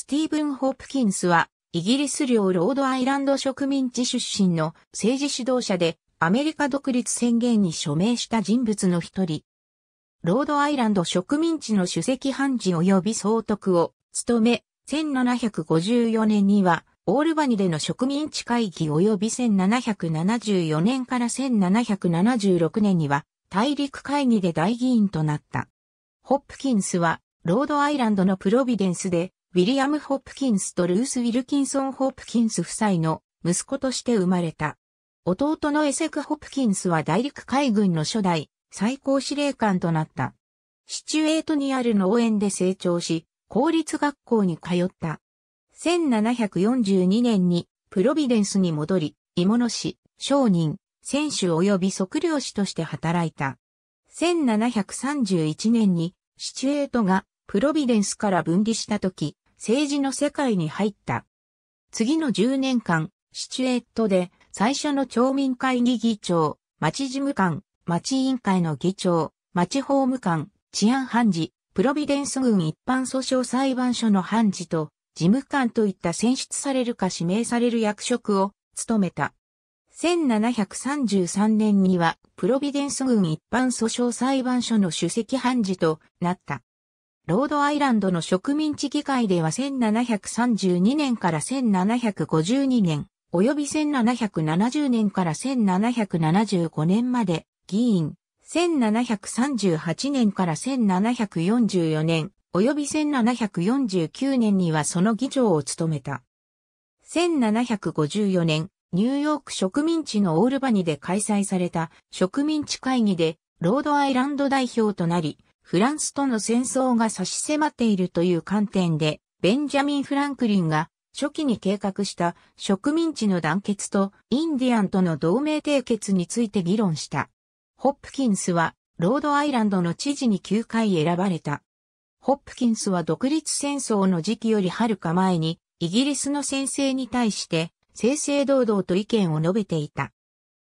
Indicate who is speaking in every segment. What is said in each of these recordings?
Speaker 1: スティーブン・ホープキンスは、イギリス領ロードアイランド植民地出身の政治指導者で、アメリカ独立宣言に署名した人物の一人。ロードアイランド植民地の主席判事及び総督を務め、1754年には、オールバニでの植民地会議及び1774年から1776年には、大陸会議で大議員となった。ホップキンスは、ロードアイランドのプロビデンスで、ウィリアム・ホップキンスとルース・ウィルキンソン・ホップキンス夫妻の息子として生まれた。弟のエセク・ホップキンスは大陸海軍の初代最高司令官となった。シチュエートにある農園で成長し、公立学校に通った。1742年にプロビデンスに戻り、芋野師、商人、選手及び測量士として働いた。1731年にシチュエートがプロビデンスから分離した時、政治の世界に入った。次の10年間、シチュエットで最初の町民会議議長、町事務官、町委員会の議長、町法務官、治安判事、プロビデンス軍一般訴訟裁判所の判事と、事務官といった選出されるか指名される役職を務めた。1733年には、プロビデンス軍一般訴訟裁判所の主席判事となった。ロードアイランドの植民地議会では1732年から1752年、及び1770年から1775年まで、議員、1738年から1744年、及び1749年にはその議長を務めた。1754年、ニューヨーク植民地のオールバニで開催された植民地会議で、ロードアイランド代表となり、フランスとの戦争が差し迫っているという観点で、ベンジャミン・フランクリンが初期に計画した植民地の団結とインディアンとの同盟締結について議論した。ホップキンスはロードアイランドの知事に9回選ばれた。ホップキンスは独立戦争の時期よりはるか前にイギリスの先生に対して正々堂々と意見を述べていた。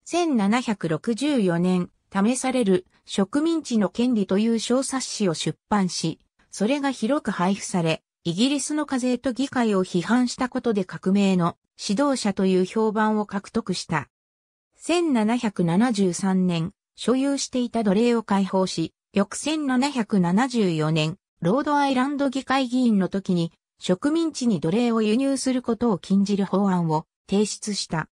Speaker 1: 1764年、試される植民地の権利という小冊子を出版し、それが広く配布され、イギリスの課税と議会を批判したことで革命の指導者という評判を獲得した。1773年、所有していた奴隷を解放し、翌1774年、ロードアイランド議会議員の時に、植民地に奴隷を輸入することを禁じる法案を提出した。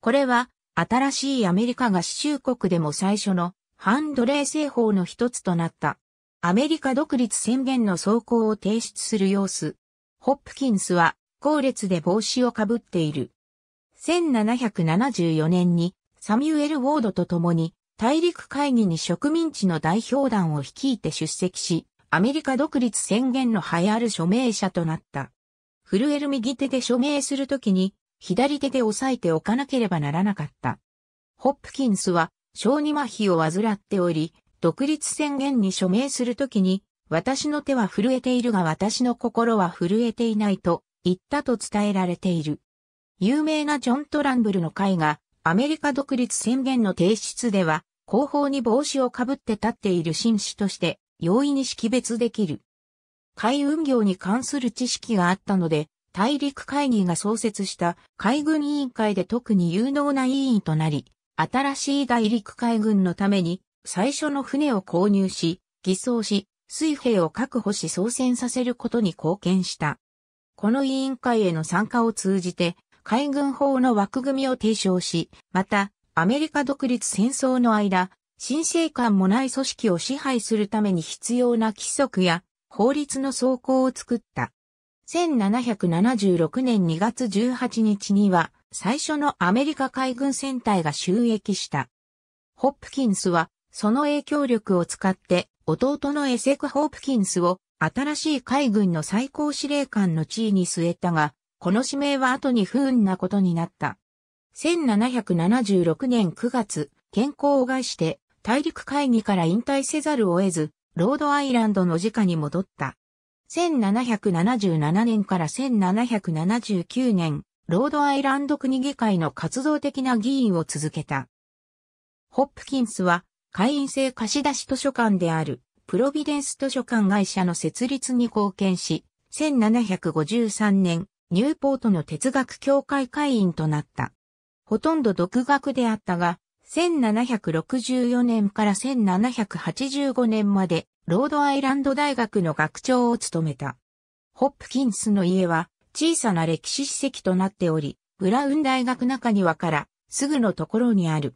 Speaker 1: これは新しいアメリカ合衆国でも最初の反奴隷制法の一つとなった。アメリカ独立宣言の走行を提出する様子。ホップキンスは後列で帽子をかぶっている。1774年にサミュエル・ウォードと共に大陸会議に植民地の代表団を率いて出席し、アメリカ独立宣言の流行る署名者となった。震える右手で署名するときに左手で押さえておかなければならなかった。ホップキンスは、小児麻痺を患っており、独立宣言に署名するときに、私の手は震えているが私の心は震えていないと言ったと伝えられている。有名なジョン・トランブルの会がアメリカ独立宣言の提出では後方に帽子をかぶって立っている紳士として容易に識別できる。海運業に関する知識があったので大陸会議が創設した海軍委員会で特に有能な委員となり、新しい大陸海軍のために最初の船を購入し、偽装し、水兵を確保し操船させることに貢献した。この委員会への参加を通じて、海軍法の枠組みを提唱し、また、アメリカ独立戦争の間、新生官もない組織を支配するために必要な規則や法律の草稿を作った。1776年2月18日には、最初のアメリカ海軍戦隊が収益した。ホップキンスは、その影響力を使って、弟のエセク・ホップキンスを、新しい海軍の最高司令官の地位に据えたが、この指名は後に不運なことになった。1776年9月、健康を害して、大陸会議から引退せざるを得ず、ロードアイランドの直に戻った。1777年から1779年、ロードアイランド国議会の活動的な議員を続けた。ホップキンスは会員制貸出図書館であるプロビデンス図書館会社の設立に貢献し、1753年、ニューポートの哲学協会会員となった。ほとんど独学であったが、1764年から1785年まで、ロードアイランド大学の学長を務めた。ホップキンスの家は、小さな歴史史跡となっており、ブラウン大学中庭から、すぐのところにある。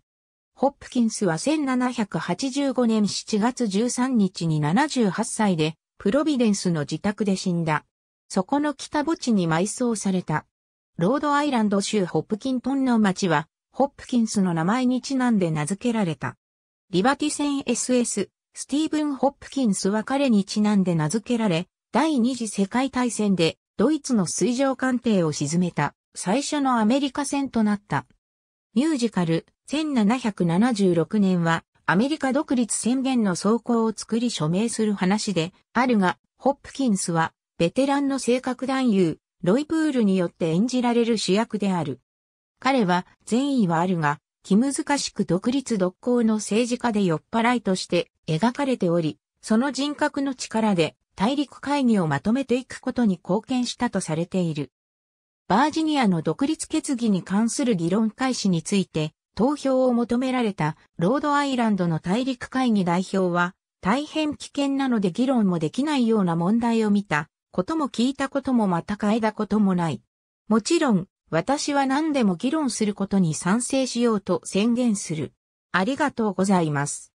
Speaker 1: ホップキンスは1785年7月13日に78歳で、プロビデンスの自宅で死んだ。そこの北墓地に埋葬された。ロードアイランド州ホップキントンの町は、ホップキンスの名前にちなんで名付けられた。リバティ船 SS、スティーブン・ホップキンスは彼にちなんで名付けられ、第二次世界大戦でドイツの水上艦艇を沈めた最初のアメリカ戦となった。ミュージカル1776年はアメリカ独立宣言の装甲を作り署名する話であるが、ホップキンスはベテランの性格男優、ロイプールによって演じられる主役である。彼は善意はあるが、気難しく独立独行の政治家で酔っ払いとして描かれており、その人格の力で大陸会議をまとめていくことに貢献したとされている。バージニアの独立決議に関する議論開始について投票を求められたロードアイランドの大陸会議代表は大変危険なので議論もできないような問題を見たことも聞いたこともまた変えたこともない。もちろん私は何でも議論することに賛成しようと宣言する。ありがとうございます。